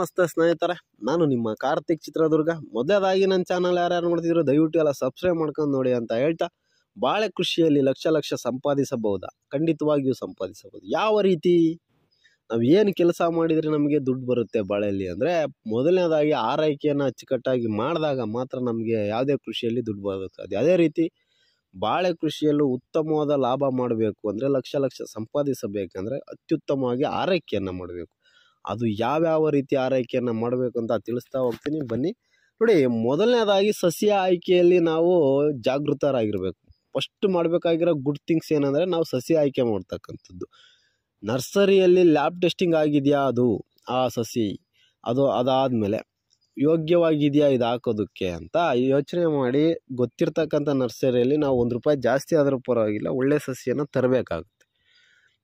ನಮಸ್ತೆ ಸ್ನೇಹಿತರೆ ನಾನು ನಿಮ್ಮ ಕಾರ್ತಿಕ್ ಚಿತ್ರದುರ್ಗ ಮೊದಲೇದಾಗಿ ನನ್ನ ಚಾನಲ್ ಯಾರ್ಯಾರು ನೋಡ್ತಿದ್ರು ದಯವಿಟ್ಟು ಎಲ್ಲ ಸಬ್ಸ್ಕ್ರೈಬ್ ಮಾಡ್ಕೊಂಡು ನೋಡಿ ಅಂತ ಹೇಳ್ತಾ ಬಾಳೆ ಕೃಷಿಯಲ್ಲಿ ಲಕ್ಷ ಲಕ್ಷ ಸಂಪಾದಿಸಬಹುದಾ ಖಂಡಿತವಾಗಿಯೂ ಸಂಪಾದಿಸಬಹುದು ಯಾವ ರೀತಿ ನಾವು ಏನು ಕೆಲಸ ಮಾಡಿದರೆ ನಮಗೆ ದುಡ್ಡು ಬರುತ್ತೆ ಬಾಳೆಯಲ್ಲಿ ಅಂದರೆ ಮೊದಲನೇದಾಗಿ ಆರೈಕೆಯನ್ನು ಅಚ್ಚುಕಟ್ಟಾಗಿ ಮಾಡಿದಾಗ ಮಾತ್ರ ನಮಗೆ ಯಾವುದೇ ಕೃಷಿಯಲ್ಲಿ ದುಡ್ಡು ಬರುತ್ತೆ ಅದು ಯಾವುದೇ ರೀತಿ ಬಾಳೆ ಕೃಷಿಯಲ್ಲೂ ಉತ್ತಮವಾದ ಲಾಭ ಮಾಡಬೇಕು ಅಂದರೆ ಲಕ್ಷ ಲಕ್ಷ ಸಂಪಾದಿಸಬೇಕಂದ್ರೆ ಅತ್ಯುತ್ತಮವಾಗಿ ಆರೈಕೆಯನ್ನು ಮಾಡಬೇಕು ಅದು ಯಾವ್ಯಾವ ರೀತಿ ಆರೈಕೆಯನ್ನು ಮಾಡಬೇಕು ಅಂತ ತಿಳಿಸ್ತಾ ಹೋಗ್ತೀನಿ ಬನ್ನಿ ನೋಡಿ ಮೊದಲನೇದಾಗಿ ಸಸ್ಯ ಆಯ್ಕೆಯಲ್ಲಿ ನಾವು ಜಾಗೃತರಾಗಿರಬೇಕು ಫಸ್ಟ್ ಮಾಡಬೇಕಾಗಿರೋ ಗುಡ್ ಥಿಂಗ್ಸ್ ಏನಂದರೆ ನಾವು ಸಸಿ ಆಯ್ಕೆ ಮಾಡ್ತಕ್ಕಂಥದ್ದು ನರ್ಸರಿಯಲ್ಲಿ ಲ್ಯಾಬ್ ಟೆಸ್ಟಿಂಗ್ ಆಗಿದೆಯಾ ಅದು ಆ ಸಸಿ ಅದು ಅದಾದಮೇಲೆ ಯೋಗ್ಯವಾಗಿದೆಯಾ ಇದು ಹಾಕೋದಕ್ಕೆ ಅಂತ ಯೋಚನೆ ಮಾಡಿ ಗೊತ್ತಿರ್ತಕ್ಕಂಥ ನರ್ಸರಿಯಲ್ಲಿ ನಾವು ಒಂದು ರೂಪಾಯಿ ಜಾಸ್ತಿ ಆದರೂ ಪರವಾಗಿಲ್ಲ ಒಳ್ಳೆಯ ಸಸಿಯನ್ನು ತರಬೇಕಾಗುತ್ತೆ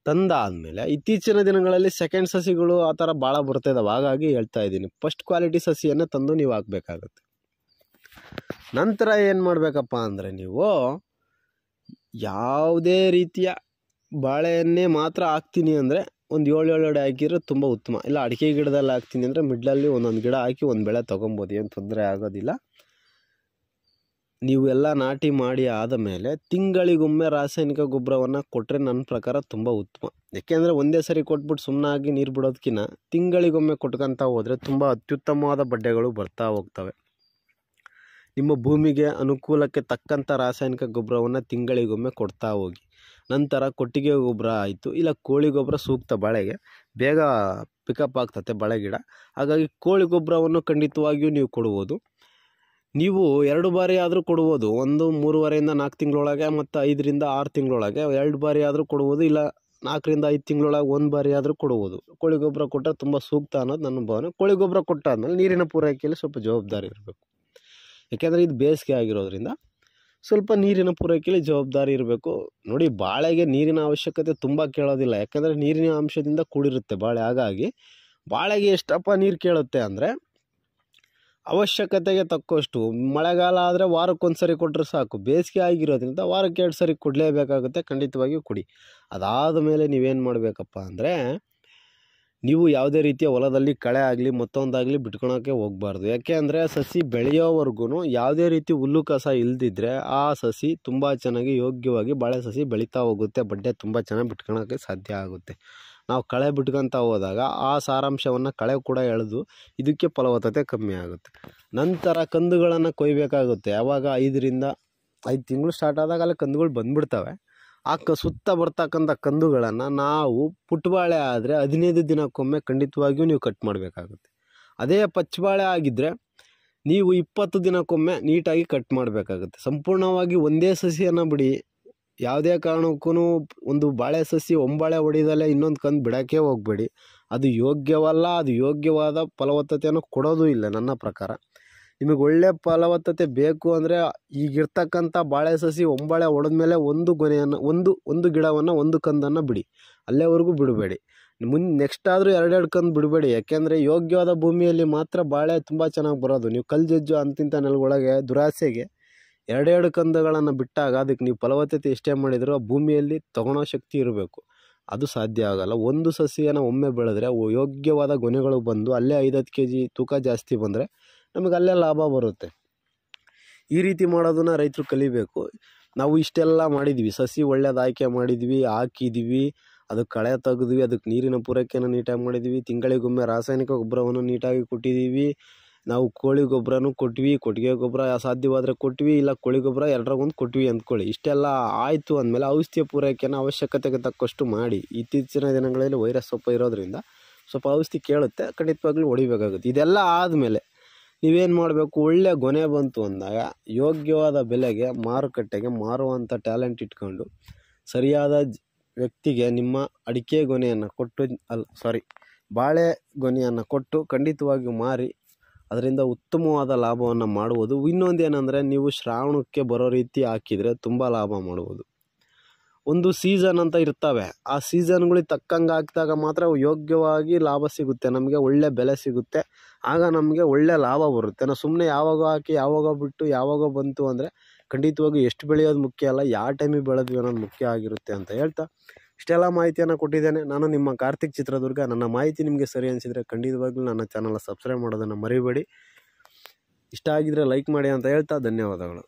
ತಂದಾದಮೇಲೆ ಇತ್ತೀಚಿನ ದಿನಗಳಲ್ಲಿ ಸೆಕೆಂಡ್ ಸಸಿಗಳು ಆ ಥರ ಭಾಳ ಬರ್ತಾಯಿದ್ದಾವೆ ಹಾಗಾಗಿ ಹೇಳ್ತಾ ಇದ್ದೀನಿ ಫಸ್ಟ್ ಕ್ವಾಲಿಟಿ ಸಸಿಯನ್ನು ತಂದು ನೀವು ಹಾಕಬೇಕಾಗತ್ತೆ ನಂತರ ಏನು ಮಾಡಬೇಕಪ್ಪ ಅಂದರೆ ನೀವು ಯಾವುದೇ ರೀತಿಯ ಬಾಳೆಯನ್ನೇ ಮಾತ್ರ ಹಾಕ್ತೀನಿ ಅಂದರೆ ಒಂದು ಏಳು ಏಳು ಎಡೆ ಹಾಕಿದ್ರೆ ತುಂಬ ಉತ್ತಮ ಇಲ್ಲ ಅಡಿಕೆ ಗಿಡದಲ್ಲಿ ಹಾಕ್ತೀನಿ ಅಂದರೆ ಮಿಡ್ಲಲ್ಲಿ ಒಂದೊಂದು ಗಿಡ ಹಾಕಿ ಒಂದು ಬೆಳೆ ತೊಗೊಬೋದು ಏನು ತೊಂದರೆ ಆಗೋದಿಲ್ಲ ನೀವೆಲ್ಲ ನಾಟಿ ಮಾಡಿ ಆದ ಮೇಲೆ ತಿಂಗಳಿಗೊಮ್ಮೆ ರಾಸಾಯನಿಕ ಗೊಬ್ಬರವನ್ನು ಕೊಟ್ಟರೆ ನನ್ನ ಪ್ರಕಾರ ತುಂಬ ಉತ್ತಮ ಯಾಕೆಂದರೆ ಒಂದೇ ಸರಿ ಕೊಟ್ಬಿಟ್ಟು ಸುಮ್ಮನಾಗಿ ನೀರು ಬಿಡೋದಕ್ಕಿಂತ ತಿಂಗಳಿಗೊಮ್ಮೆ ಕೊಟ್ಕೊತಾ ಹೋದರೆ ತುಂಬ ಅತ್ಯುತ್ತಮವಾದ ಬಡ್ಡೆಗಳು ಬರ್ತಾ ಹೋಗ್ತವೆ ನಿಮ್ಮ ಭೂಮಿಗೆ ಅನುಕೂಲಕ್ಕೆ ತಕ್ಕಂಥ ರಾಸಾಯನಿಕ ಗೊಬ್ಬರವನ್ನು ತಿಂಗಳಿಗೊಮ್ಮೆ ಕೊಡ್ತಾ ಹೋಗಿ ನಂತರ ಕೊಟ್ಟಿಗೆ ಗೊಬ್ಬರ ಆಯಿತು ಇಲ್ಲ ಕೋಳಿ ಗೊಬ್ಬರ ಸೂಕ್ತ ಬಾಳೆಗೆ ಬೇಗ ಪಿಕಪ್ ಆಗ್ತತೆ ಬಾಳೆ ಗಿಡ ಹಾಗಾಗಿ ಕೋಳಿ ಗೊಬ್ಬರವನ್ನು ಖಂಡಿತವಾಗಿಯೂ ನೀವು ಕೊಡ್ಬೋದು ನೀವು ಎರಡು ಬಾರಿ ಆದರೂ ಕೊಡ್ಬೋದು ಒಂದು ಮೂರುವರೆಯಿಂದ ನಾಲ್ಕು ತಿಂಗಳೊಳಗೆ ಮತ್ತು ಐದರಿಂದ ಆರು ತಿಂಗಳೊಳಗೆ ಎರಡು ಬಾರಿ ಆದರೂ ಕೊಡ್ಬೋದು ಇಲ್ಲ ನಾಲ್ಕರಿಂದ ಐದು ತಿಂಗಳೊಳಗೆ ಒಂದು ಬಾರಿ ಆದರೂ ಕೊಡ್ಬೋದು ಕೋಳಿ ಗೊಬ್ಬರ ಕೊಟ್ಟರೆ ತುಂಬ ಸೂಕ್ತ ಅನ್ನೋದು ನನ್ನ ಭಾವನೆ ಕೋಳಿ ಗೊಬ್ಬರ ಕೊಟ್ಟಾದ್ಮೇಲೆ ನೀರಿನ ಪೂರೈಕೆಯಲ್ಲಿ ಸ್ವಲ್ಪ ಜವಾಬ್ದಾರಿ ಇರಬೇಕು ಯಾಕೆಂದರೆ ಇದು ಬೇಸಿಗೆ ಆಗಿರೋದ್ರಿಂದ ಸ್ವಲ್ಪ ನೀರಿನ ಪೂರೈಕೆಯಲ್ಲಿ ಜವಾಬ್ದಾರಿ ಇರಬೇಕು ನೋಡಿ ಬಾಳೆಗೆ ನೀರಿನ ಅವಶ್ಯಕತೆ ತುಂಬ ಕೇಳೋದಿಲ್ಲ ಯಾಕೆಂದರೆ ನೀರಿನ ಅಂಶದಿಂದ ಕೂಡಿರುತ್ತೆ ಬಾಳೆ ಹಾಗಾಗಿ ಬಾಳೆಗೆ ಎಷ್ಟಪ್ಪ ನೀರು ಕೇಳುತ್ತೆ ಅಂದರೆ ಅವಶ್ಯಕತೆಗೆ ತಕ್ಕಷ್ಟು ಮಳೆಗಾಲ ಆದರೆ ವಾರಕ್ಕೊಂದು ಸರಿ ಕೊಟ್ಟರೆ ಸಾಕು ಬೇಸಿಗೆ ಆಗಿರೋದ್ರಿಂದ ವಾರಕ್ಕೆ ಎರಡು ಸರಿ ಕೊಡಲೇಬೇಕಾಗುತ್ತೆ ಖಂಡಿತವಾಗಿಯೂ ಕೊಡಿ ಅದಾದ ಮೇಲೆ ನೀವೇನು ಮಾಡಬೇಕಪ್ಪ ಅಂದರೆ ನೀವು ಯಾವುದೇ ರೀತಿಯ ಹೊಲದಲ್ಲಿ ಕಳೆ ಆಗಲಿ ಮತ್ತೊಂದಾಗಲಿ ಬಿಟ್ಕೊಳೋಕ್ಕೆ ಹೋಗಬಾರ್ದು ಯಾಕೆ ಅಂದರೆ ಸಸಿ ಬೆಳೆಯೋವರೆಗೂ ಯಾವುದೇ ರೀತಿ ಹುಲ್ಲು ಕಸ ಇಲ್ದಿದ್ರೆ ಆ ಸಸಿ ತುಂಬ ಚೆನ್ನಾಗಿ ಯೋಗ್ಯವಾಗಿ ಬಾಳೆ ಸಸಿ ಬೆಳೀತಾ ಹೋಗುತ್ತೆ ಬಡ್ಡೆ ತುಂಬ ಚೆನ್ನಾಗಿ ಬಿಟ್ಕೊಳೋಕ್ಕೆ ಸಾಧ್ಯ ಆಗುತ್ತೆ ನಾವು ಕಳೆ ಬಿಟ್ಕೊತಾ ಹೋದಾಗ ಆ ಸಾರಾಂಶವನ್ನು ಕಳೆ ಕೂಡ ಎಳೆದು ಇದಕ್ಕೆ ಫಲವತ್ತತೆ ಕಮ್ಮಿ ಆಗುತ್ತೆ ನಂತರ ಕಂದುಗಳನ್ನು ಕೊಯ್ಬೇಕಾಗುತ್ತೆ ಯಾವಾಗ ಐದರಿಂದ ಐದು ತಿಂಗಳು ಸ್ಟಾರ್ಟ್ ಆದಾಗ ಅಲ್ಲಿ ಕಂದುಗಳು ಬಂದುಬಿಡ್ತವೆ ಆ ಕ ಸುತ್ತ ಬರ್ತಕ್ಕಂಥ ಕಂದುಗಳನ್ನು ನಾವು ಪುಟ್ಬಾಳೆ ಆದರೆ ಹದಿನೈದು ದಿನಕ್ಕೊಮ್ಮೆ ಖಂಡಿತವಾಗಿಯೂ ನೀವು ಕಟ್ ಮಾಡಬೇಕಾಗುತ್ತೆ ಅದೇ ಪಚ್ಚಬಾಳೆ ಆಗಿದ್ದರೆ ನೀವು ಇಪ್ಪತ್ತು ದಿನಕ್ಕೊಮ್ಮೆ ನೀಟಾಗಿ ಕಟ್ ಮಾಡಬೇಕಾಗುತ್ತೆ ಸಂಪೂರ್ಣವಾಗಿ ಒಂದೇ ಸಸಿಯನ್ನು ಬಿಡಿ ಯಾವುದೇ ಕಾರಣಕ್ಕೂ ಒಂದು ಬಾಳೆ ಸಸಿ ಒಂಬಾಳೆ ಹೊಡೆದಲ್ಲೇ ಇನ್ನೊಂದು ಕಂದು ಬಿಡೋಕ್ಕೆ ಹೋಗಬೇಡಿ ಅದು ಯೋಗ್ಯವಲ್ಲ ಅದು ಯೋಗ್ಯವಾದ ಫಲವತ್ತತೆಯನ್ನು ಕೊಡೋದು ಇಲ್ಲ ನನ್ನ ಪ್ರಕಾರ ನಿಮಗೆ ಒಳ್ಳೆಯ ಫಲವತ್ತತೆ ಬೇಕು ಅಂದರೆ ಈಗಿರ್ತಕ್ಕಂಥ ಬಾಳೆ ಸಸಿ ಒಂಬಾಳೆ ಒಡೆದ ಮೇಲೆ ಒಂದು ಗೊನೆಯನ್ನು ಒಂದು ಒಂದು ಗಿಡವನ್ನು ಒಂದು ಕಂದನ್ನು ಬಿಡಿ ಅಲ್ಲೇವರೆಗೂ ಬಿಡಬೇಡಿ ಮುಂದೆ ನೆಕ್ಸ್ಟ್ ಆದರೂ ಎರಡೆರಡು ಕಂದು ಬಿಡಬೇಡಿ ಯಾಕೆಂದರೆ ಯೋಗ್ಯವಾದ ಭೂಮಿಯಲ್ಲಿ ಮಾತ್ರ ಬಾಳೆ ತುಂಬ ಚೆನ್ನಾಗಿ ಬರೋದು ನೀವು ಕಲ್ಲು ಜಜ್ಜು ಅಂತಿಂತ ನೆಲಗೊಳಗೆ ದುರಾಸೆಗೆ ಎರಡೆರಡು ಕಂದುಗಳನ್ನು ಬಿಟ್ಟಾಗ ಅದಕ್ಕೆ ನೀವು ಫಲವತ್ತತೆ ಎಷ್ಟೇ ಮಾಡಿದರೂ ಆ ಭೂಮಿಯಲ್ಲಿ ತೊಗೊಳೋ ಶಕ್ತಿ ಇರಬೇಕು ಅದು ಸಾಧ್ಯ ಆಗೋಲ್ಲ ಒಂದು ಸಸಿಯನ್ನು ಒಮ್ಮೆ ಬೆಳೆದ್ರೆ ಯೋಗ್ಯವಾದ ಗೊನೆಗಳು ಬಂದು ಅಲ್ಲೇ ಐದತ್ತು ಕೆ ಜಿ ತೂಕ ಜಾಸ್ತಿ ಬಂದರೆ ನಮಗೆ ಅಲ್ಲೇ ಲಾಭ ಬರುತ್ತೆ ಈ ರೀತಿ ಮಾಡೋದನ್ನು ರೈತರು ಕಲಿಬೇಕು ನಾವು ಇಷ್ಟೆಲ್ಲ ಮಾಡಿದ್ವಿ ಸಸಿ ಒಳ್ಳೇದು ಆಯ್ಕೆ ಮಾಡಿದ್ವಿ ಹಾಕಿದ್ವಿ ಅದಕ್ಕೆ ಕಳೆ ತೆಗೆದ್ವಿ ಅದಕ್ಕೆ ನೀರಿನ ಪೂರೈಕೆಯನ್ನು ನೀಟಾಗಿ ಮಾಡಿದ್ವಿ ತಿಂಗಳಿಗೊಮ್ಮೆ ರಾಸಾಯನಿಕ ಗೊಬ್ಬರವನ್ನು ನೀಟಾಗಿ ಕೊಟ್ಟಿದ್ದೀವಿ ನಾವು ಕೋಳಿ ಗೊಬ್ಬರನೂ ಕೊಟ್ವಿ ಕೊಟ್ಟಿಗೆ ಗೊಬ್ಬರ ಸಾಧ್ಯವಾದರೆ ಕೊಟ್ವಿ ಇಲ್ಲ ಕೋಳಿ ಗೊಬ್ಬರ ಒಂದು ಕೊಟ್ವಿ ಅಂದ್ಕೊಳ್ಳಿ ಇಷ್ಟೆಲ್ಲ ಆಯಿತು ಅಂದಮೇಲೆ ಔಷಧಿಯ ಪೂರೈಕೆಯನ್ನು ಅವಶ್ಯಕತೆಗೆ ತಕ್ಕಷ್ಟು ಮಾಡಿ ಇತ್ತೀಚಿನ ದಿನಗಳಲ್ಲಿ ವೈರಸ್ ಸ್ವಲ್ಪ ಇರೋದರಿಂದ ಸ್ವಲ್ಪ ಔಷಧಿ ಕೇಳುತ್ತೆ ಖಂಡಿತವಾಗ್ಲೂ ಹೊಡಿಬೇಕಾಗುತ್ತೆ ಇದೆಲ್ಲ ಆದಮೇಲೆ ನೀವೇನು ಮಾಡಬೇಕು ಒಳ್ಳೆಯ ಗೊನೆ ಬಂತು ಅಂದಾಗ ಯೋಗ್ಯವಾದ ಬೆಲೆಗೆ ಮಾರುಕಟ್ಟೆಗೆ ಮಾರುವಂಥ ಟ್ಯಾಲೆಂಟ್ ಇಟ್ಕೊಂಡು ಸರಿಯಾದ ವ್ಯಕ್ತಿಗೆ ನಿಮ್ಮ ಅಡಿಕೆ ಗೊನೆಯನ್ನು ಕೊಟ್ಟು ಅಲ್ಲ ಸಾರಿ ಬಾಳೆ ಗೊನೆಯನ್ನು ಕೊಟ್ಟು ಖಂಡಿತವಾಗಿಯೂ ಮಾರಿ ಅದರಿಂದ ಉತ್ತಮವಾದ ಲಾಭವನ್ನು ಮಾಡುವುದು ಇನ್ನೊಂದು ಏನಂದರೆ ನೀವು ಶ್ರಾವಣಕ್ಕೆ ಬರೋ ರೀತಿ ಹಾಕಿದರೆ ತುಂಬ ಲಾಭ ಮಾಡುವುದು ಒಂದು ಸೀಸನ್ ಅಂತ ಇರ್ತವೆ ಆ ಸೀಸನ್ಗಳಿಗೆ ತಕ್ಕಂಗೆ ಹಾಕಿದಾಗ ಮಾತ್ರ ಯೋಗ್ಯವಾಗಿ ಲಾಭ ಸಿಗುತ್ತೆ ನಮಗೆ ಒಳ್ಳೆ ಬೆಲೆ ಸಿಗುತ್ತೆ ಆಗ ನಮಗೆ ಒಳ್ಳೆ ಲಾಭ ಬರುತ್ತೆ ನಾವು ಸುಮ್ಮನೆ ಯಾವಾಗ ಹಾಕಿ ಯಾವಾಗ ಬಿಟ್ಟು ಯಾವಾಗ ಬಂತು ಅಂದರೆ ಖಂಡಿತವಾಗಿ ಎಷ್ಟು ಬೆಳೆಯೋದು ಮುಖ್ಯ ಅಲ್ಲ ಯಾವ ಟೈಮಿಗೆ ಬೆಳೆದ್ವಿ ಅನ್ನೋದು ಮುಖ್ಯ ಆಗಿರುತ್ತೆ ಅಂತ ಹೇಳ್ತಾ ಇಷ್ಟೆಲ್ಲ ಮಾಹಿತಿಯನ್ನು ಕೊಟ್ಟಿದ್ದೇನೆ ನಾನು ನಿಮ್ಮ ಕಾರ್ತಿಕ್ ಚಿತ್ರದುರ್ಗ ನನ್ನ ಮಾಹಿತಿ ನಿಮಗೆ ಸರಿ ಅನಿಸಿದರೆ ಖಂಡಿತವಾಗ್ಲೂ ನನ್ನ ಚಾನಲ್ನ ಸಬ್ಸ್ಕ್ರೈಬ್ ಮಾಡೋದನ್ನು ಮರಿಬೇಡಿ ಇಷ್ಟ ಆಗಿದ್ದರೆ ಲೈಕ್ ಮಾಡಿ ಅಂತ ಹೇಳ್ತಾ ಧನ್ಯವಾದಗಳು